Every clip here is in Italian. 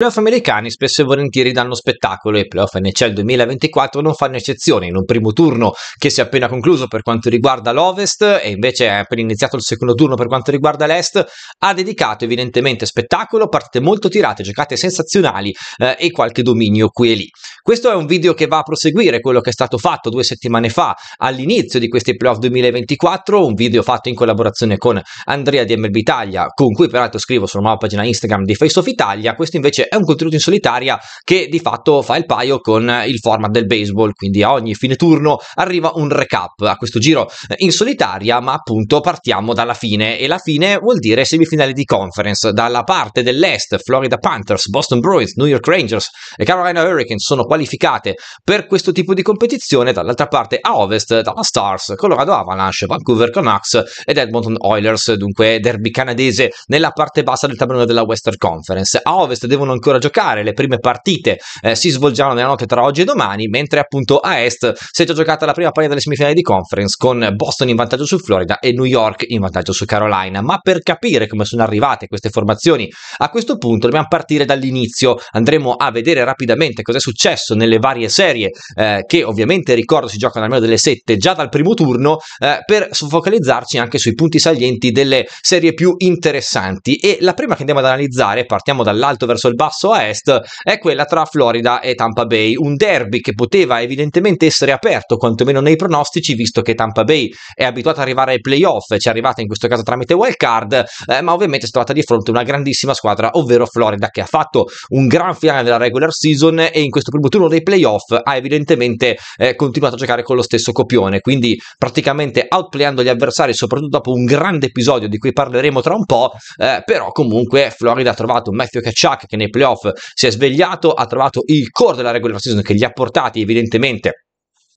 I playoff americani spesso e volentieri danno spettacolo e i playoff NHL 2024 non fanno eccezione. In un primo turno che si è appena concluso per quanto riguarda l'Ovest e invece è appena iniziato il secondo turno per quanto riguarda l'Est, ha dedicato evidentemente spettacolo, partite molto tirate, giocate sensazionali eh, e qualche dominio qui e lì. Questo è un video che va a proseguire quello che è stato fatto due settimane fa all'inizio di questi playoff 2024, un video fatto in collaborazione con Andrea di MLB Italia, con cui peraltro scrivo sulla nuova pagina Instagram di Face of Italia. Questo invece è un contenuto in solitaria che di fatto fa il paio con il format del baseball, quindi a ogni fine turno arriva un recap a questo giro eh, in solitaria, ma appunto partiamo dalla fine e la fine vuol dire semifinali di conference, dalla parte dell'Est, Florida Panthers, Boston Bruins, New York Rangers e Carolina Hurricanes sono qualificate per questo tipo di competizione, dall'altra parte a Ovest, dalla Stars, Colorado Avalanche, Vancouver Canucks ed Edmonton Oilers, dunque derby canadese nella parte bassa del tabellone della Western Conference. A Ovest devono ancora giocare, le prime partite eh, si svolgeranno nella notte tra oggi e domani, mentre appunto a est si è già giocata la prima partita delle semifinali di conference con Boston in vantaggio su Florida e New York in vantaggio su Carolina, ma per capire come sono arrivate queste formazioni a questo punto dobbiamo partire dall'inizio, andremo a vedere rapidamente cosa è successo nelle varie serie eh, che ovviamente ricordo si giocano almeno delle sette già dal primo turno eh, per focalizzarci anche sui punti salienti delle serie più interessanti e la prima che andiamo ad analizzare, partiamo dall'alto verso il basso passo a est è quella tra Florida e Tampa Bay, un derby che poteva evidentemente essere aperto, quantomeno nei pronostici, visto che Tampa Bay è abituata ad arrivare ai playoff, ci è arrivata in questo caso tramite wild card, eh, ma ovviamente è trovata di fronte una grandissima squadra, ovvero Florida, che ha fatto un gran finale della regular season e in questo primo turno dei playoff ha evidentemente eh, continuato a giocare con lo stesso copione, quindi praticamente outplayando gli avversari, soprattutto dopo un grande episodio di cui parleremo tra un po', eh, però comunque Florida ha trovato un Matthew Kachak che nei playoff playoff, si è svegliato, ha trovato il core della regular season che gli ha portati evidentemente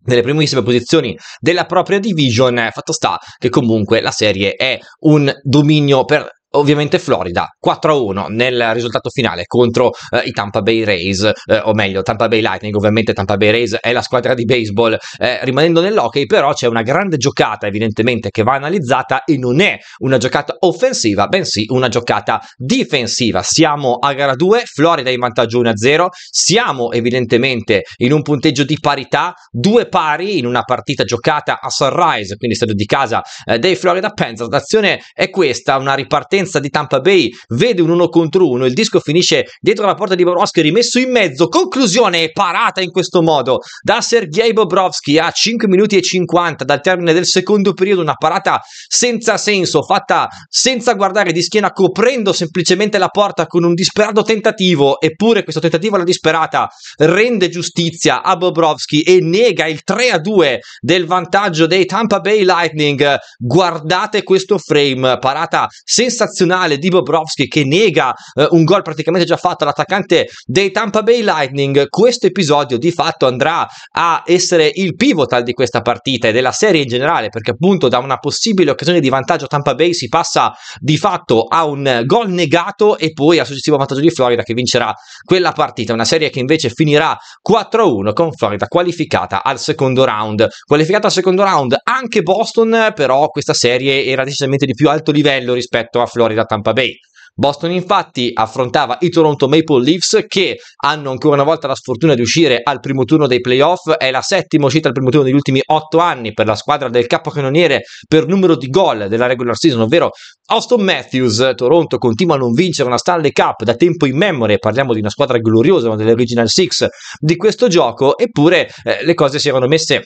nelle primissime posizioni della propria division, fatto sta che comunque la serie è un dominio per ovviamente Florida 4-1 nel risultato finale contro eh, i Tampa Bay Rays, eh, o meglio Tampa Bay Lightning, ovviamente Tampa Bay Rays è la squadra di baseball, eh, rimanendo nell'hockey però c'è una grande giocata evidentemente che va analizzata e non è una giocata offensiva, bensì una giocata difensiva. Siamo a gara 2, Florida in vantaggio 1-0, siamo evidentemente in un punteggio di parità, due pari in una partita giocata a Sunrise, quindi stadio di casa eh, dei Florida Panthers. L'azione è questa, una ripartenza partenza di Tampa Bay vede un 1 contro 1, il disco finisce dietro la porta di Bobrovsky, rimesso in mezzo, conclusione parata in questo modo da Sergei Bobrovsky a 5 minuti e 50 dal termine del secondo periodo, una parata senza senso, fatta senza guardare di schiena, coprendo semplicemente la porta con un disperato tentativo, eppure questo tentativo alla disperata rende giustizia a Bobrovsky e nega il 3 a 2 del vantaggio dei Tampa Bay Lightning. Guardate questo frame, parata sensazionale sensazionale di Bobrovsky che nega eh, un gol praticamente già fatto all'attaccante dei Tampa Bay Lightning, questo episodio di fatto andrà a essere il pivotal di questa partita e della serie in generale, perché appunto da una possibile occasione di vantaggio a Tampa Bay si passa di fatto a un gol negato e poi al successivo vantaggio di Florida che vincerà quella partita, una serie che invece finirà 4-1 con Florida qualificata al secondo round. Qualificata al secondo round anche Boston, però questa serie era decisamente di più alto livello rispetto a Florida Florida Tampa Bay. Boston infatti affrontava i Toronto Maple Leafs che hanno ancora una volta la sfortuna di uscire al primo turno dei playoff, è la settima uscita al primo turno degli ultimi otto anni per la squadra del capocannoniere per numero di gol della regular season, ovvero Austin Matthews. Toronto continua a non vincere una Stanley Cup da tempo in memoria, parliamo di una squadra gloriosa, una delle Original Six di questo gioco, eppure eh, le cose si erano messe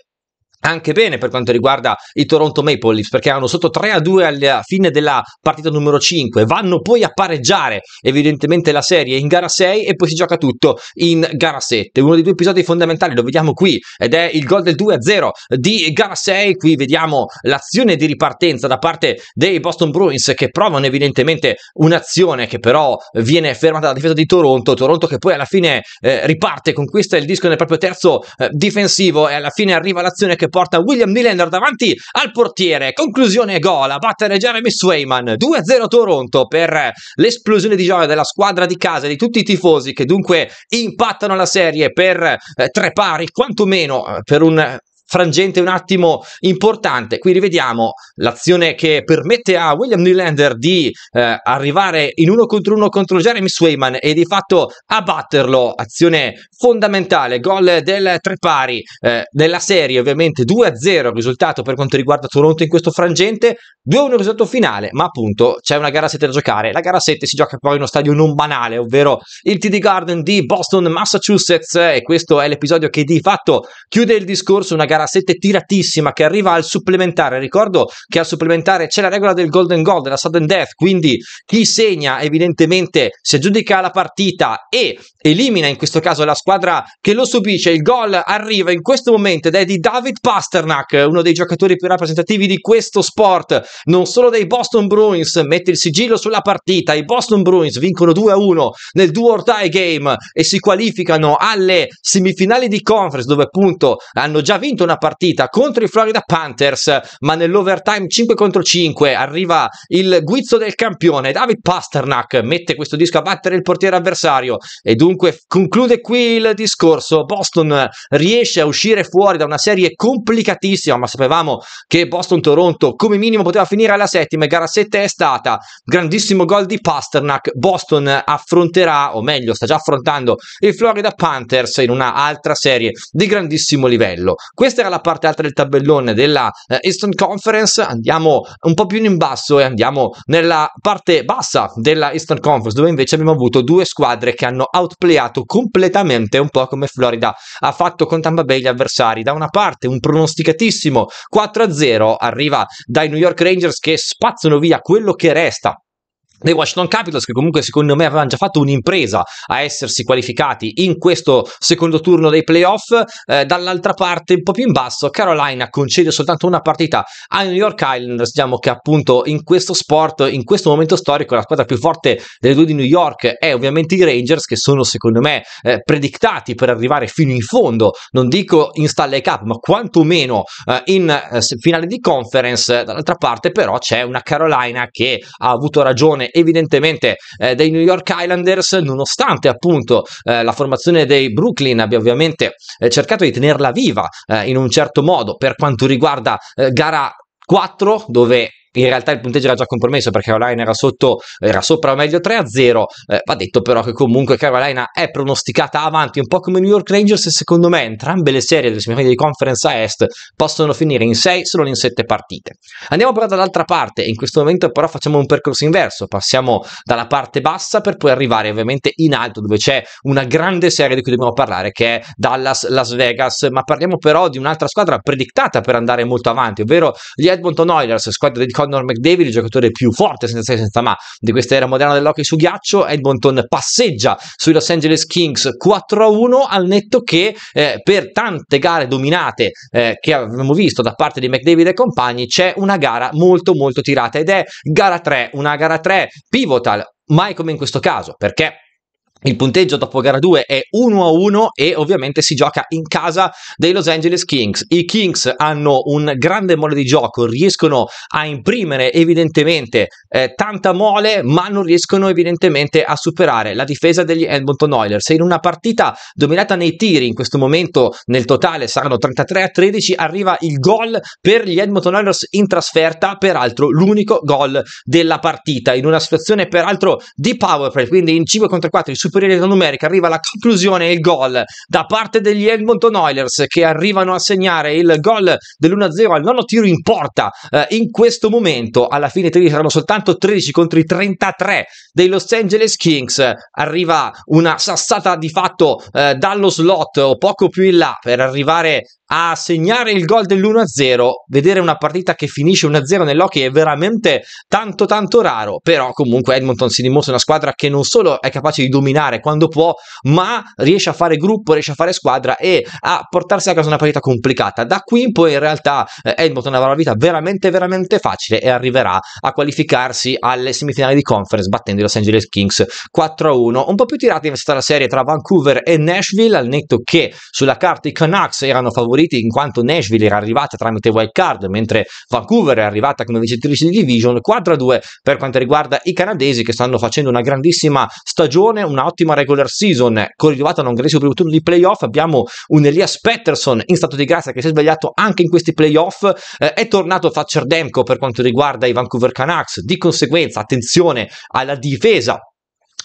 anche bene per quanto riguarda i Toronto Maple Leafs perché erano sotto 3 a 2 alla fine della partita numero 5 vanno poi a pareggiare evidentemente la serie in gara 6 e poi si gioca tutto in gara 7 uno dei due episodi fondamentali lo vediamo qui ed è il gol del 2 a 0 di gara 6 qui vediamo l'azione di ripartenza da parte dei Boston Bruins che provano evidentemente un'azione che però viene fermata dalla difesa di Toronto Toronto che poi alla fine eh, riparte conquista il disco nel proprio terzo eh, difensivo e alla fine arriva l'azione che che porta William Nylander davanti al portiere. Conclusione gol a battere Jeremy Swayman. 2-0 Toronto per l'esplosione di gioia della squadra di casa di tutti i tifosi che dunque impattano la serie per eh, tre pari, quantomeno eh, per un frangente un attimo importante. Qui rivediamo l'azione che permette a William Nylander di eh, arrivare in uno contro uno contro Jeremy Swayman e di fatto abbatterlo. Azione fondamentale, gol del tre pari eh, della serie, ovviamente 2-0 risultato per quanto riguarda Toronto in questo frangente, 2-1 risultato finale, ma appunto c'è una gara 7 da giocare. La gara 7 si gioca poi in uno stadio non banale, ovvero il TD Garden di Boston, Massachusetts e questo è l'episodio che di fatto chiude il discorso, una gara una sette tiratissima che arriva al supplementare. Ricordo che al supplementare c'è la regola del golden goal, della sudden death, quindi chi segna evidentemente si aggiudica la partita e elimina in questo caso la squadra che lo subisce. Il gol arriva in questo momento ed è di David Pasternak, uno dei giocatori più rappresentativi di questo sport, non solo dei Boston Bruins, mette il sigillo sulla partita. I Boston Bruins vincono 2-1 nel duo or tie game e si qualificano alle semifinali di conference dove appunto hanno già vinto una partita contro i Florida Panthers, ma nell'overtime 5 contro 5 arriva il guizzo del campione, David Pasternak, mette questo disco a battere il portiere avversario e dunque conclude qui il discorso. Boston riesce a uscire fuori da una serie complicatissima, ma sapevamo che Boston-Toronto come minimo poteva finire alla settima, e gara 7 è stata, grandissimo gol di Pasternak, Boston affronterà, o meglio sta già affrontando, i Florida Panthers in un'altra serie di grandissimo livello. Questa questa era la parte alta del tabellone della eh, Eastern Conference. Andiamo un po' più in basso e andiamo nella parte bassa della Eastern Conference, dove invece abbiamo avuto due squadre che hanno outplayato completamente, un po' come Florida ha fatto con Tampa Bay gli avversari. Da una parte un pronosticatissimo 4-0 arriva dai New York Rangers che spazzano via quello che resta dei Washington Capitals che comunque secondo me avevano già fatto un'impresa a essersi qualificati in questo secondo turno dei playoff eh, dall'altra parte un po' più in basso Carolina concede soltanto una partita ai New York Islanders diciamo che appunto in questo sport in questo momento storico la squadra più forte delle due di New York è ovviamente i Rangers che sono secondo me eh, predictati per arrivare fino in fondo non dico in Stanley Cup ma quantomeno eh, in eh, finale di conference dall'altra parte però c'è una Carolina che ha avuto ragione evidentemente eh, dei New York Islanders, nonostante appunto eh, la formazione dei Brooklyn abbia ovviamente eh, cercato di tenerla viva eh, in un certo modo per quanto riguarda eh, gara 4 dove in realtà il punteggio era già compromesso perché Carolina era sotto, era sopra o meglio 3 a 0. Eh, va detto però che comunque Carolina è pronosticata avanti, un po' come New York Rangers. E secondo me, entrambe le serie delle semifinali di Conference a Est possono finire in 6 solo in 7 partite. Andiamo però dall'altra parte, in questo momento però facciamo un percorso inverso. Passiamo dalla parte bassa per poi arrivare ovviamente in alto, dove c'è una grande serie di cui dobbiamo parlare, che è Dallas Las Vegas. Ma parliamo però di un'altra squadra predictata per andare molto avanti, ovvero gli Edmonton Oilers, squadra di Colin Connor McDavid, il giocatore più forte senza se senza ma di questa era moderna dell'hockey su ghiaccio, Edmonton passeggia sui Los Angeles Kings 4-1 al netto che eh, per tante gare dominate eh, che abbiamo visto da parte di McDavid e compagni c'è una gara molto molto tirata ed è gara 3, una gara 3 pivotal, mai come in questo caso, perché il punteggio dopo gara 2 è 1-1 e ovviamente si gioca in casa dei Los Angeles Kings. I Kings hanno un grande mole di gioco, riescono a imprimere evidentemente eh, tanta mole, ma non riescono evidentemente a superare la difesa degli Edmonton Oilers. E In una partita dominata nei tiri, in questo momento nel totale saranno 33 a 13, arriva il gol per gli Edmonton Oilers in trasferta, peraltro l'unico gol della partita, in una situazione peraltro di power play, quindi in 5 contro 4 i super superiorità numerica arriva la conclusione e il gol da parte degli Edmonton Oilers che arrivano a segnare il gol dell'1-0 al nono tiro in porta eh, in questo momento alla fine te saranno soltanto 13 contro i 33 dei Los Angeles Kings arriva una sassata di fatto eh, dallo slot o poco più in là per arrivare a segnare il gol dell'1-0, vedere una partita che finisce 1-0 nell'hockey è veramente tanto tanto raro, però comunque Edmonton si dimostra una squadra che non solo è capace di dominare quando può, ma riesce a fare gruppo, riesce a fare squadra e a portarsi a casa una partita complicata. Da qui in poi in realtà eh, Edmonton avrà una vita veramente veramente facile e arriverà a qualificarsi alle semifinali di conference battendo i Los Angeles Kings 4-1, un po' più tirata è stata la serie tra Vancouver e Nashville, al netto che sulla carta i Canucks erano favoriti favoriti in quanto Nashville era arrivata tramite wild card, mentre Vancouver è arrivata come vincitrice di division 4-2 a per quanto riguarda i canadesi che stanno facendo una grandissima stagione, un'ottima regular season, correlata a un grandissimo primo turno di playoff. Abbiamo un Elias Patterson in stato di grazia che si è sbagliato anche in questi playoff. Eh, è tornato Thatcher Demko per quanto riguarda i Vancouver Canucks. Di conseguenza, attenzione alla difesa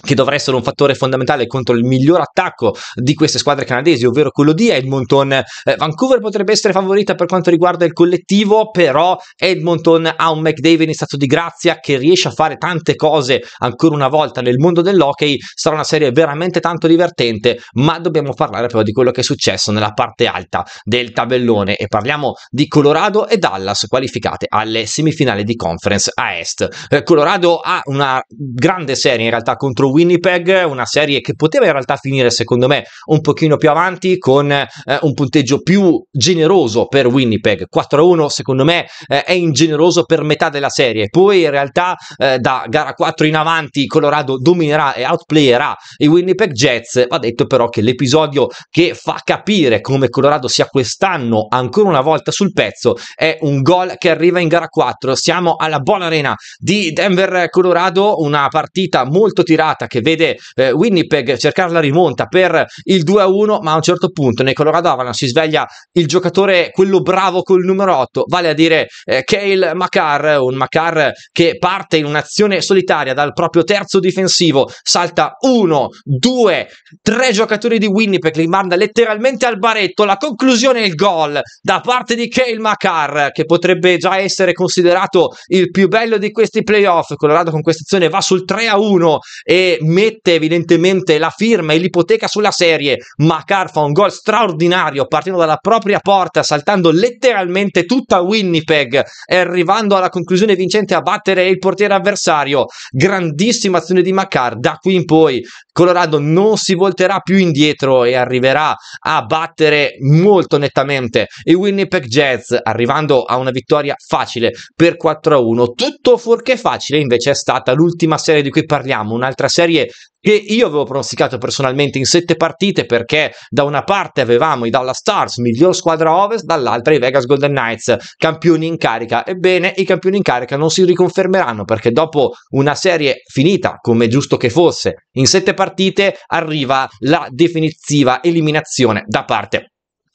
che dovrà essere un fattore fondamentale contro il miglior attacco di queste squadre canadesi, ovvero quello di Edmonton. Eh, Vancouver potrebbe essere favorita per quanto riguarda il collettivo, però Edmonton ha un McDavid in stato di grazia che riesce a fare tante cose ancora una volta nel mondo dell'hockey. Sarà una serie veramente tanto divertente, ma dobbiamo parlare però di quello che è successo nella parte alta del tabellone e parliamo di Colorado e Dallas qualificate alle semifinali di conference a Est. Eh, Colorado ha una grande serie in realtà contro Winnipeg, una serie che poteva in realtà finire secondo me un pochino più avanti con eh, un punteggio più generoso per Winnipeg. 4-1 secondo me eh, è ingeneroso per metà della serie. Poi in realtà eh, da gara 4 in avanti Colorado dominerà e outplayerà i Winnipeg Jets. Va detto però che l'episodio che fa capire come Colorado sia quest'anno ancora una volta sul pezzo è un gol che arriva in gara 4. Siamo alla buona arena di Denver Colorado, una partita molto tirata serata che vede eh, Winnipeg cercare la rimonta per il 2-1, ma a un certo punto nei Colorado Avalanche si sveglia il giocatore, quello bravo col numero 8, vale a dire eh, Kale Makar, un Makar che parte in un'azione solitaria dal proprio terzo difensivo, salta 1, 2, 3 giocatori di Winnipeg, li manda letteralmente al baretto, la conclusione e il gol da parte di Kale Makar che potrebbe già essere considerato il più bello di questi playoff, Colorado con questa azione va sul 3-1 a e mette evidentemente la firma e l'ipoteca sulla serie. Macar fa un gol straordinario partendo dalla propria porta, saltando letteralmente tutta Winnipeg e arrivando alla conclusione vincente a battere il portiere avversario. Grandissima azione di Macar. Da qui in poi Colorado non si volterà più indietro e arriverà a battere molto nettamente i Winnipeg Jets, arrivando a una vittoria facile per 4-1. Tutto fuorché facile invece è stata l'ultima serie di cui parliamo, un'altra serie serie che io avevo pronosticato personalmente in sette partite perché da una parte avevamo i Dallas Stars, miglior squadra ovest, dall'altra i Vegas Golden Knights, campioni in carica. Ebbene, i campioni in carica non si riconfermeranno perché dopo una serie finita, come giusto che fosse, in sette partite arriva la definitiva eliminazione da parte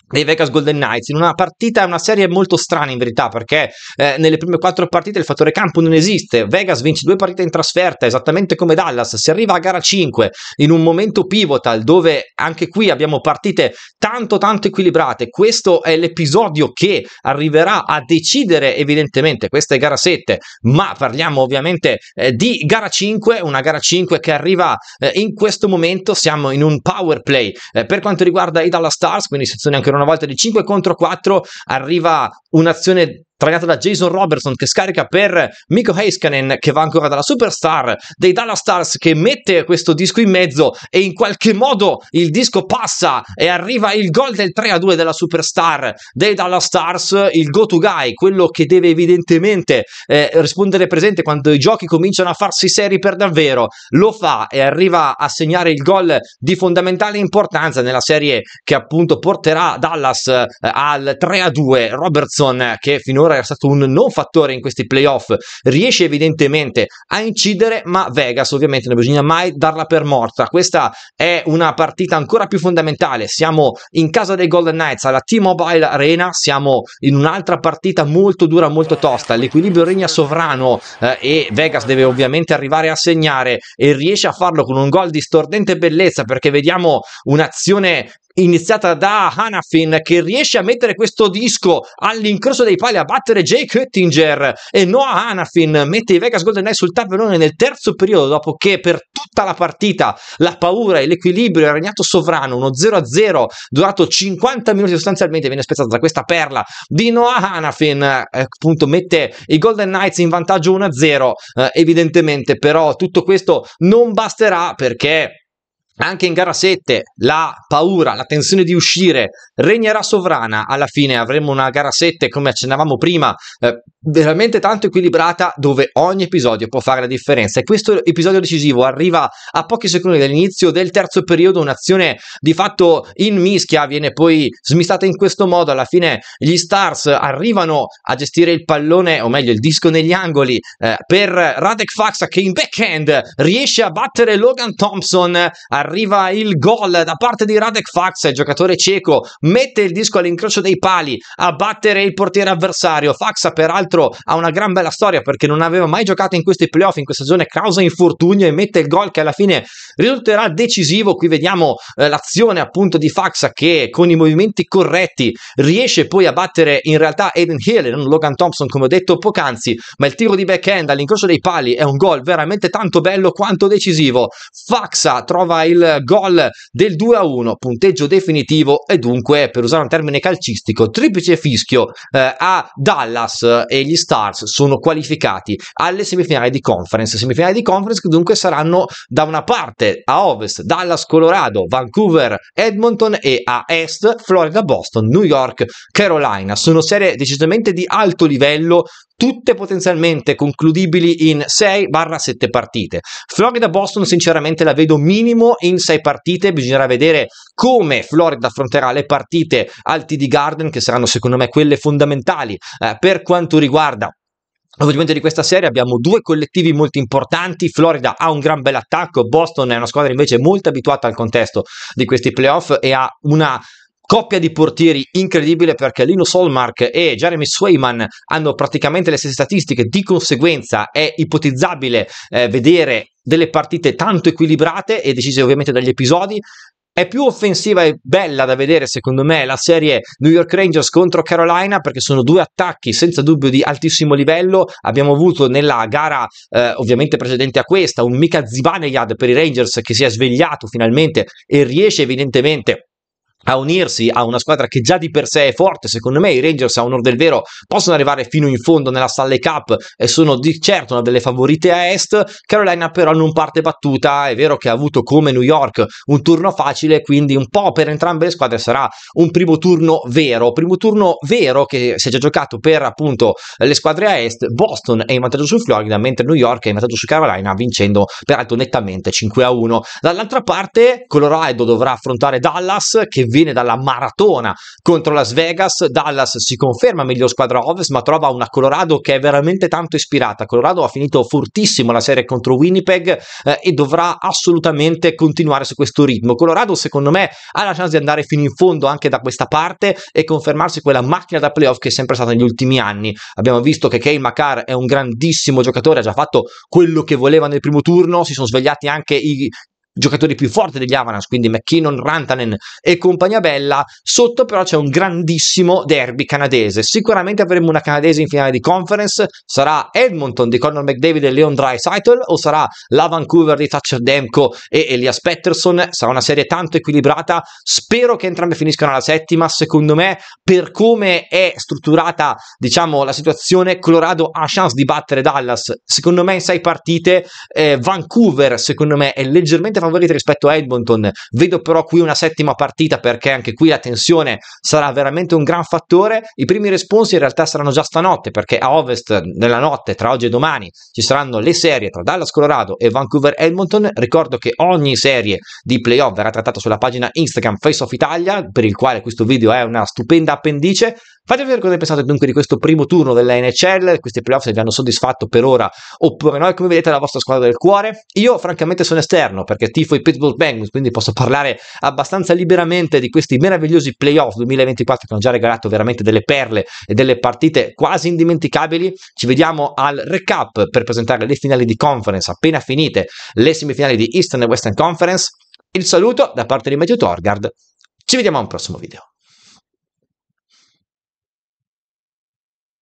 dei Vegas Golden Knights in una partita, una serie molto strana in verità perché eh, nelle prime quattro partite il fattore campo non esiste, Vegas vince due partite in trasferta esattamente come Dallas, si arriva a gara 5 in un momento pivotal dove anche qui abbiamo partite tanto tanto equilibrate, questo è l'episodio che arriverà a decidere evidentemente, questa è gara 7 ma parliamo ovviamente eh, di gara 5, una gara 5 che arriva eh, in questo momento, siamo in un power play eh, per quanto riguarda i Dallas Stars, quindi sezione anche una volta di 5 contro 4 arriva un'azione Tagliata da Jason Robertson che scarica per Miko Heiskanen che va ancora dalla superstar dei Dallas Stars che mette questo disco in mezzo e in qualche modo il disco passa e arriva il gol del 3 a 2 della superstar dei Dallas Stars, il go to guy, quello che deve evidentemente eh, rispondere presente quando i giochi cominciano a farsi seri per davvero, lo fa e arriva a segnare il gol di fondamentale importanza nella serie che appunto porterà Dallas eh, al 3 a 2. Robertson che finora finora era stato un non fattore in questi playoff, riesce evidentemente a incidere, ma Vegas ovviamente non bisogna mai darla per morta. Questa è una partita ancora più fondamentale. Siamo in casa dei Golden Knights alla T-Mobile Arena, siamo in un'altra partita molto dura, molto tosta. L'equilibrio regna sovrano eh, e Vegas deve ovviamente arrivare a segnare e riesce a farlo con un gol di stordente bellezza perché vediamo un'azione iniziata da Hanafin che riesce a mettere questo disco all'incrocio dei pali a battere Jake Oettinger e Noah Hanafin mette i Vegas Golden Knights sul tabellone nel terzo periodo dopo che per tutta la partita la paura e l'equilibrio è regnato sovrano uno 0-0 durato 50 minuti sostanzialmente viene spezzato da questa perla di Noah Hanafin eh, appunto mette i Golden Knights in vantaggio 1-0 eh, evidentemente però tutto questo non basterà perché anche in gara 7 la paura, la tensione di uscire regnerà sovrana. Alla fine avremo una gara 7, come accennavamo prima, eh, veramente tanto equilibrata, dove ogni episodio può fare la differenza. E questo episodio decisivo arriva a pochi secondi dall'inizio del terzo periodo. Un'azione di fatto in mischia viene poi smistata in questo modo. Alla fine gli Stars arrivano a gestire il pallone, o meglio il disco negli angoli, eh, per Radek Faxa che in backhand riesce a battere Logan Thompson. A arriva il gol da parte di Radek Fax, giocatore cieco, mette il disco all'incrocio dei pali a battere il portiere avversario. Fax peraltro ha una gran bella storia perché non aveva mai giocato in questi playoff, in questa stagione causa infortunio e mette il gol che alla fine risulterà decisivo. Qui vediamo eh, l'azione appunto di Fax che con i movimenti corretti riesce poi a battere in realtà Aiden Hill e non Logan Thompson come ho detto poc'anzi, ma il tiro di backhand all'incrocio dei pali è un gol veramente tanto bello quanto decisivo. Faxa trova il il gol del 2-1, a punteggio definitivo e dunque, per usare un termine calcistico, triplice fischio eh, a Dallas e gli Stars sono qualificati alle semifinali di conference, semifinali di conference che dunque saranno da una parte a ovest Dallas, Colorado, Vancouver, Edmonton e a est Florida, Boston, New York, Carolina. Sono serie decisamente di alto livello, tutte potenzialmente concludibili in 6-7 partite. Florida-Boston sinceramente la vedo minimo in 6 partite, bisognerà vedere come Florida affronterà le partite al TD Garden che saranno secondo me quelle fondamentali eh, per quanto riguarda Ovviamente di questa serie abbiamo due collettivi molto importanti, Florida ha un gran bel attacco, Boston è una squadra invece molto abituata al contesto di questi playoff e ha una coppia di portieri incredibile perché Lino Olmark e Jeremy Swayman hanno praticamente le stesse statistiche, di conseguenza è ipotizzabile eh, vedere delle partite tanto equilibrate e decise ovviamente dagli episodi. È più offensiva e bella da vedere, secondo me, la serie New York Rangers contro Carolina, perché sono due attacchi senza dubbio di altissimo livello. Abbiamo avuto nella gara, eh, ovviamente precedente a questa, un Mika Zibanejad per i Rangers che si è svegliato finalmente e riesce evidentemente a unirsi a una squadra che già di per sé è forte. Secondo me i Rangers, a onor del vero, possono arrivare fino in fondo nella Stanley Cup e sono di certo una delle favorite a est. Carolina però non parte battuta, è vero che ha avuto come New York un turno facile, quindi un po' per entrambe le squadre sarà un primo turno vero, primo turno vero che si è già giocato per appunto le squadre a est. Boston è in vantaggio su Florida, mentre New York è in vantaggio su Carolina, vincendo peraltro nettamente 5 a 1. Dall'altra parte Colorado dovrà affrontare Dallas che viene dalla maratona contro Las Vegas, Dallas si conferma meglio squadra ovest ma trova una Colorado che è veramente tanto ispirata, Colorado ha finito fortissimo la serie contro Winnipeg eh, e dovrà assolutamente continuare su questo ritmo, Colorado secondo me ha la chance di andare fino in fondo anche da questa parte e confermarsi quella macchina da playoff che è sempre stata negli ultimi anni, abbiamo visto che Kane Makar è un grandissimo giocatore, ha già fatto quello che voleva nel primo turno, si sono svegliati anche i giocatori più forti degli Avalanche, quindi McKinnon, Rantanen e compagnia bella, sotto però c'è un grandissimo derby canadese. Sicuramente avremo una canadese in finale di conference, sarà Edmonton di Conor McDavid e Leon Draisaitl o sarà la Vancouver di Thatcher Demko e Elias Pettersson? Sarà una serie tanto equilibrata, spero che entrambe finiscano alla settima, secondo me per come è strutturata, diciamo, la situazione, Colorado ha chance di battere Dallas. Secondo me in sei partite eh, Vancouver secondo me è leggermente favoriti rispetto a Edmonton. Vedo però qui una settima partita perché anche qui la tensione sarà veramente un gran fattore. I primi responsi in realtà saranno già stanotte perché a ovest nella notte tra oggi e domani ci saranno le serie tra Dallas Colorado e Vancouver Edmonton. Ricordo che ogni serie di playoff verrà trattata sulla pagina Instagram Face of Italia per il quale questo video è una stupenda appendice. Fatemi vedere cosa ne pensate dunque di questo primo turno della NHL, questi playoff se vi hanno soddisfatto per ora oppure no, e come vedete la vostra squadra del cuore. Io francamente sono esterno perché tifo i Pittsburgh Penguins, quindi posso parlare abbastanza liberamente di questi meravigliosi playoff 2024 che hanno già regalato veramente delle perle e delle partite quasi indimenticabili. Ci vediamo al recap per presentare le finali di conference appena finite, le semifinali di Eastern e Western Conference. Il saluto da parte di Matthew Torgard. Ci vediamo a un prossimo video.